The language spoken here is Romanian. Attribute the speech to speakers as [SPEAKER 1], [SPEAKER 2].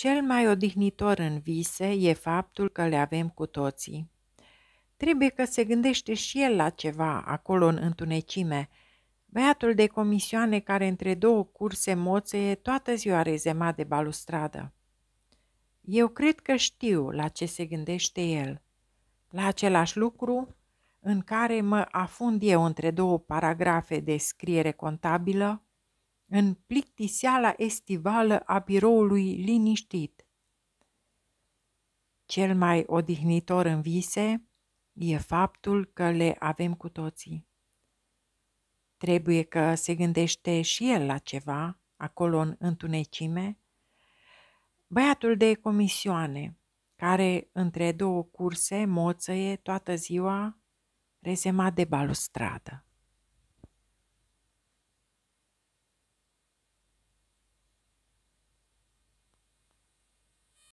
[SPEAKER 1] Cel mai odihnitor în vise e faptul că le avem cu toții. Trebuie că se gândește și el la ceva acolo în întunecime. Băiatul de comisioane care între două curse moțe toată ziua rezema de balustradă. Eu cred că știu la ce se gândește el. La același lucru în care mă afund eu între două paragrafe de scriere contabilă, în plictiseala estivală a biroului liniștit. Cel mai odihnitor în vise e faptul că le avem cu toții. Trebuie că se gândește și el la ceva, acolo în întunecime. Băiatul de comisioane, care între două curse moțăie toată ziua resemat de balustradă.